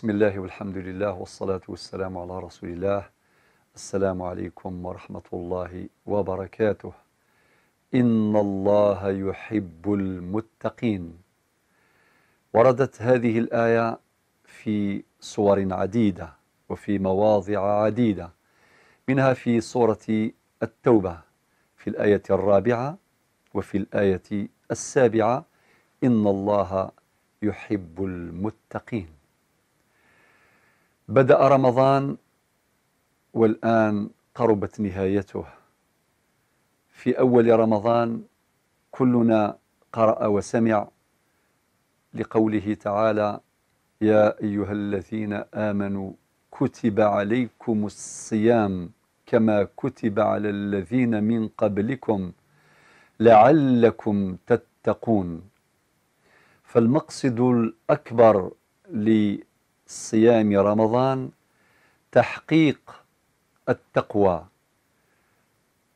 بسم الله والحمد لله والصلاة والسلام على رسول الله السلام عليكم ورحمة الله وبركاته إن الله يحب المتقين وردت هذه الآية في صور عديدة وفي مواضع عديدة منها في سورة التوبة في الآية الرابعة وفي الآية السابعة إن الله يحب المتقين بدأ رمضان والآن قربت نهايته في أول رمضان كلنا قرأ وسمع لقوله تعالى يا أيها الذين آمنوا كتب عليكم الصيام كما كتب على الذين من قبلكم لعلكم تتقون فالمقصد الأكبر صيام رمضان تحقيق التقوى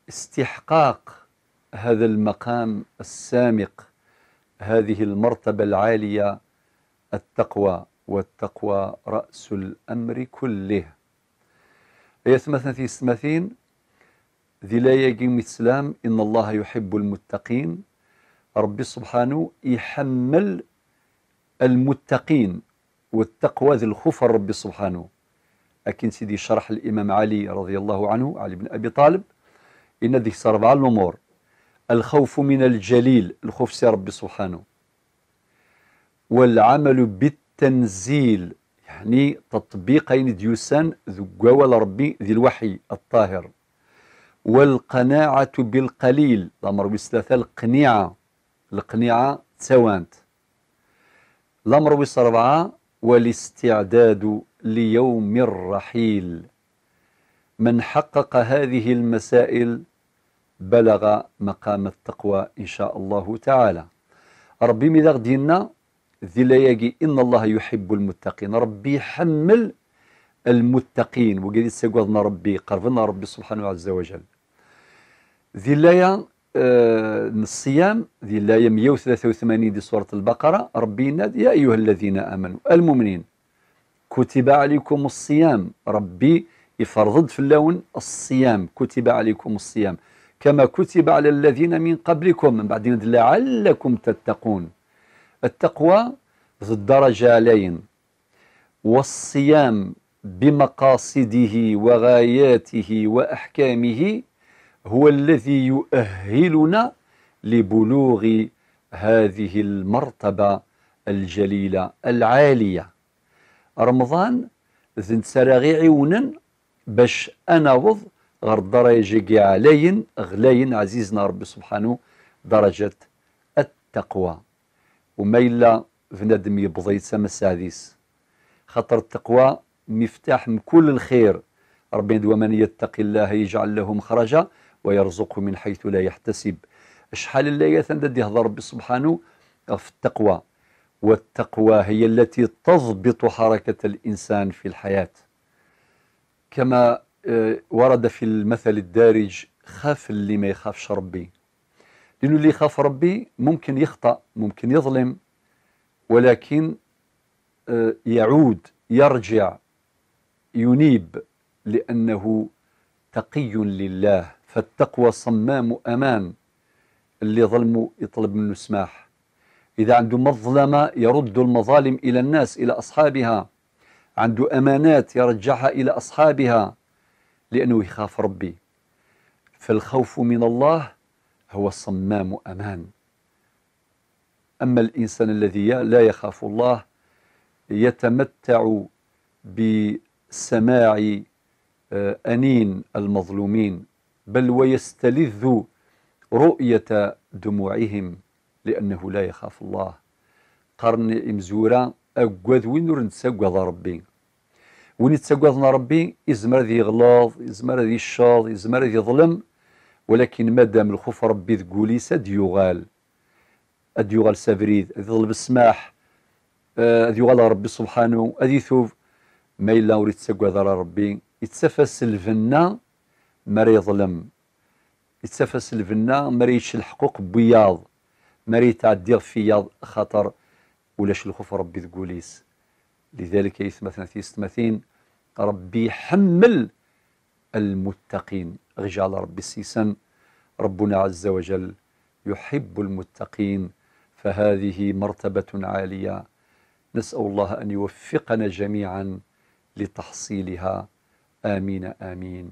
استحقاق هذا المقام السامق هذه المرتبة العالية التقوى والتقوى رأس الأمر كله يسمثن في سمثين ذي لا يقيم السلام إن الله يحب المتقين ربي سبحانه يحمل المتقين والتقوى ذي الخوف الرب سبحانه لكن سيدي شرح الإمام علي رضي الله عنه علي بن أبي طالب إن ذي سربع الأمور الخوف من الجليل الخوف سي ربي سبحانه والعمل بالتنزيل يعني تطبيقين ديوسان ذو ربي ذي الوحي الطاهر والقناعة بالقليل الأمر بثلاثة القنيعة القنيعة توانت الأمر بسرعة والاستعداد ليوم الرحيل من حقق هذه المسائل بلغ مقام التقوى إن شاء الله تعالى ربي ماذا دينا ذي ليجي إن الله يحب المتقين ربي حمل المتقين وقال سيقوضنا ربي قربنا ربي سبحانه عز وجل ذي آه الصيام ديال الايه 183 دي سوره البقره ربي ينادي يا ايها الذين امنوا المؤمنين كتب عليكم الصيام ربي يفرض في اللون الصيام كتب عليكم الصيام كما كتب على الذين من قبلكم من بعد لعلكم تتقون التقوى ذو الدرجة لين والصيام بمقاصده وغاياته وأحكامه هو الذي يؤهلنا لبلوغ هذه المرتبة الجليلة العالية رمضان زنت سراغي عيونا باش أنا وض غير الدرجة عالين غلاين عزيزنا ربي سبحانه درجة التقوى وما إلا فنادم يبضي يتسمى السادس خطر التقوى مفتاح من كل الخير ربي ومن يتقي الله يجعل له مخرجا ويرزقه من حيث لا يحتسب شحال الآيات يتندد يهضر ربي سبحانه في التقوى والتقوى هي التي تضبط حركة الإنسان في الحياة كما آه، ورد في المثل الدارج خاف اللي ما يخافش ربي لأنه اللي يخاف ربي ممكن يخطأ ممكن يظلم ولكن آه، يعود يرجع ينيب لأنه تقي لله فالتقوى صمام أمام اللي ظلموا يطلب منه سماح إذا عنده مظلمة يرد المظالم إلى الناس إلى أصحابها عنده أمانات يرجعها إلى أصحابها لأنه يخاف ربي فالخوف من الله هو صمام أمان أما الإنسان الذي لا يخاف الله يتمتع بسماع آه، أنين المظلومين بل ويستلذ رؤية دموعهم لأنه لا يخاف الله قرن إمزورا أقوذ وينور نتسقوذ ربي وين تسقوذنا ربي يزمر ذي غلاظ يزمر ذي الشاظ يزمر ذي ظلم ولكن مادام الخوف ربي ذقولي سديوغال أديوغال أد آه، يغال سافريد أد السماح أديوغال ربي سبحانه أدي يثوب ما إلا وريد تسقوذ على ربي يتسفى سلفنا مار يظلم يتسفس الفنا ما يتش الحقوق بياض مار يتعدي ياض خاطر ولاش الخوف ربي تقوليس لذلك يثمثنا في ستمثين ربي حمل المتقين غجال ربي السيسن ربنا عز وجل يحب المتقين فهذه مرتبة عالية نسأل الله أن يوفقنا جميعا لتحصيلها آمين آمين